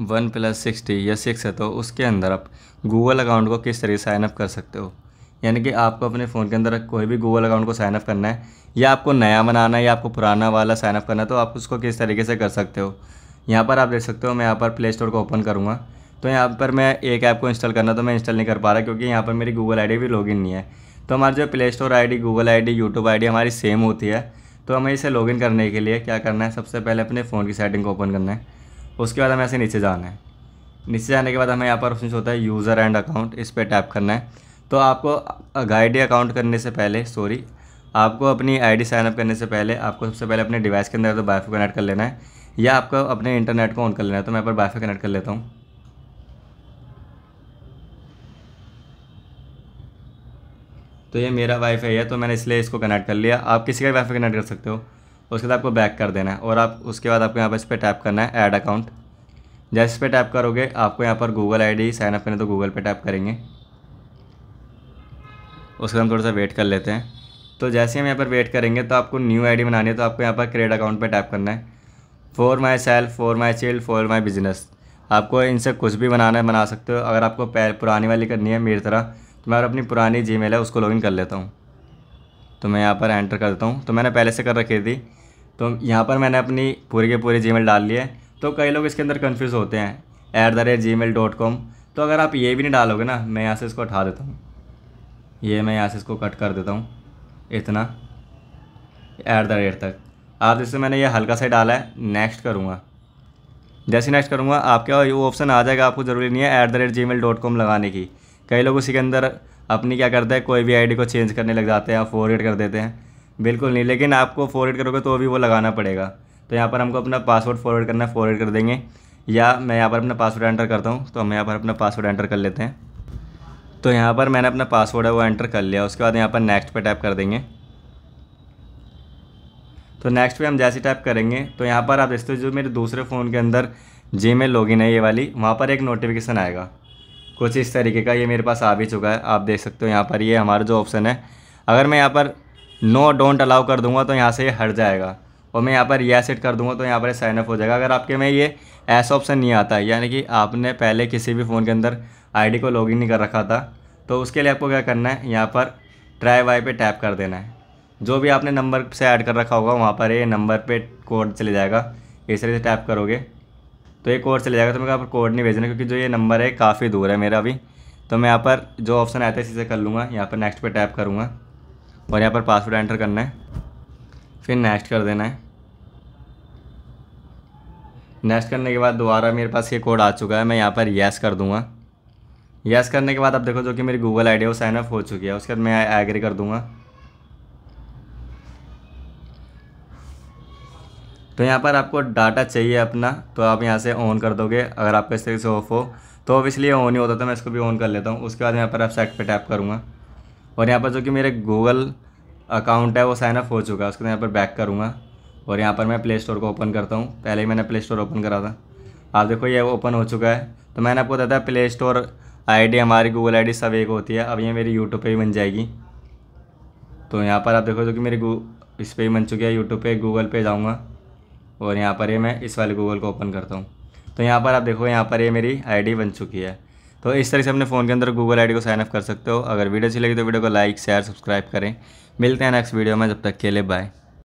one plus sixty या six है तो उसके अंदर आप गूगल अकाउंट को किस तरीके से साइनअप कर सकते हो यानी कि आपको अपने फ़ोन के अंदर कोई भी गूगल अकाउंट को साइनअप करना है या आपको नया बनाना है या आपको पुराना वाला साइनअप करना है तो आप उसको किस तरीके से कर सकते हो यहाँ पर आप देख सकते हो मैं यहाँ पर प्ले स्टोर को ओपन करूँगा तो यहाँ पर मैं एक ऐप को इंस्टॉल करना तो मैं इंस्टॉल नहीं कर पा रहा क्योंकि यहाँ पर मेरी गूगल आई भी लॉगिन नहीं है तो हमारी जो play store I D Google I D YouTube I हमारी सेम होती है तो हमें इसे लॉगिन करने के लिए क्या करना है सबसे पहले अपने फ़ोन की सेटिंग को ओपन करना है उसके बाद हमें ऐसे नीचे जाना है नीचे जाने के बाद हमें यहाँ पर ऑप्शन होता है यूज़र एंड अकाउंट इस पर टैप करना है तो आपको गाइड अकाउंट करने से पहले सॉरी आपको अपनी आईडी डी साइनअप करने से पहले आपको सबसे पहले अपने डिवाइस के अंदर तो बाइफ कनेक्ट कर लेना है या आपको अपने इंटरनेट को ऑन कर लेना है तो मैं पर बाइफ कनेक्ट कर लेता हूँ तो ये मेरा वाईफाई है तो मैंने इसलिए इसको कनेक्ट कर लिया आप किसी का वाईफाई कनेक्ट कर सकते हो उसके बाद आपको बैक कर देना है और आप उसके बाद आपको यहाँ पर इस पर टैप करना है ऐड अकाउंट जैसे इस पर टैप करोगे आपको यहाँ पर गूगल आई डी साइनअप करना तो गूगल पे टैप करेंगे उसके हम थोड़ा सा वेट कर लेते हैं तो जैसे हम यहाँ पर वेट करेंगे तो आपको न्यू डी बनानी है तो आपको यहाँ पर क्रिएट अकाउंट पर टैप करना है for myself for my child for my business आपको इनसे कुछ भी बनाना है बना सकते हो अगर आपको पुरानी वाली करनी है मेरी तरह तो मैं अपनी पुरानी जी है उसको लॉगिन कर लेता हूँ तो मैं यहाँ पर एंटर कर देता हूँ तो मैंने पहले से कर रखी थी तो यहाँ पर मैंने अपनी पूरे के पूरे जी डाल है तो कई लोग इसके अंदर कन्फ्यूज़ होते हैं at the rate Gmail dot com तो अगर आप ये भी नहीं डालोगे ना मैं यहाँ से इसको उठा देता हूँ ये मैं यहाँ से इसको कट कर देता हूँ इतना ऐट द रेट तक आप जैसे मैंने ये हल्का सा डाला है नेक्स्ट करूँगा जैसे नेक्स्ट करूँगा आपके वो ऑप्शन आ जाएगा आपको ज़रूरी नहीं है at the rate Gmail dot com लगाने की कई लोग उसी के अंदर अपनी क्या करते हैं कोई भी आईडी को चेंज करने लग जाते हैं या फॉरवर्ड कर देते हैं बिल्कुल नहीं लेकिन आपको फॉरवर्ड करोगे तो भी वो लगाना पड़ेगा तो यहाँ पर हमको अपना पासवर्ड फॉरवर्ड करना है फॉरवर्ड कर देंगे या मैं यहाँ पर अपना पासवर्ड एंटर करता हूँ तो हम यहाँ पर अपना पासवर्ड एंटर कर लेते हैं तो यहाँ पर मैंने अपना पासवर्ड है वो एंटर कर लिया उसके बाद यहाँ पर नेक्स्ट पर टैप कर देंगे तो नेक्स्ट पर हम जैसे टैप करेंगे तो यहाँ पर आप देखते तो जो मेरे दूसरे फ़ोन के अंदर जी मेल है ये वाली वहाँ पर एक नोटिफिकेशन आएगा कुछ इस तरीके का ये मेरे पास आ भी चुका है आप देख सकते हो यहाँ पर ये हमारा जो ऑप्शन है अगर मैं यहाँ पर नो डोंट अलाउ कर दूंगा तो यहाँ से ये हट जाएगा और मैं यहाँ पर या सेट कर दूंगा तो यहाँ पर साइनअप हो जाएगा अगर आपके में ये ऐसा ऑप्शन नहीं आता है यानी कि आपने पहले किसी भी फ़ोन के अंदर आईडी को लॉगिन नहीं कर रखा था तो उसके लिए आपको क्या करना है यहाँ पर ट्राई वाई पे टैप कर देना है जो भी आपने नंबर से ऐड कर रखा होगा वहाँ पर ये नंबर पे कोड चले जाएगा इस तरह से टैप करोगे तो ये कोड चले जाएगा तो मैं यहाँ पर कोड नहीं भेजना क्योंकि जो ये नंबर है काफ़ी दूर है मेरा अभी तो मैं यहाँ पर जो ऑप्शन आता है इसी से कर लूँगा यहाँ पर नेक्स्ट पर टैप करूँगा और यहाँ पर पासवर्ड एंटर करना है फिर नेक्स्ट कर देना है नेक्स्ट करने के बाद दोबारा मेरे पास ये कोड आ चुका है मैं यहाँ पर येस कर दूँगा येस करने के बाद अब देखो जो कि मेरी गूगल आई डी वो साइनअप हो चुकी है उसके बाद मैं एग्री कर दूँगा तो यहाँ पर आपको डाटा चाहिए अपना तो आप यहाँ से ऑन कर दोगे अगर आपका इस तरीके से ऑफ हो तो इसलिए ऑन ही होता था तो मैं इसको भी ऑन कर लेता हूँ उसके बाद यहाँ पर आप सेट पर टैप करूँगा और यहाँ पर जो कि मेरे गूगल अकाउंट है वो साइनअप हो चुका है उसके यहाँ पर बैक करूँगा और यहाँ पर मैं प्ले स्टोर को ओपन करता हूँ पहले ही मैंने प्ले स्टोर ओपन करा था आप देखो ये ओपन हो चुका है तो मैंने आपको बताया प्ले स्टोर आई हमारी गूगल आई सब एक होती है अब ये मेरी यूट्यूब पर भी बन जाएगी तो यहाँ पर आप देखो जो कि मेरी इस पर ही बन चुकी है यूट्यूब पर गूगल पे जाऊँगा और यहाँ पर ये मैं इस वाले गूगल को ओपन करता हूँ तो यहाँ पर आप देखो यहाँ पर ये मेरी आईडी बन चुकी है तो इस तरह से अपने फ़ोन के अंदर गूगल आई को साइन अप कर सकते हो अगर वीडियो अच्छी लगी तो वीडियो को लाइक शेयर सब्सक्राइब करें मिलते हैं नेक्स्ट वीडियो में जब तक के लिए बाय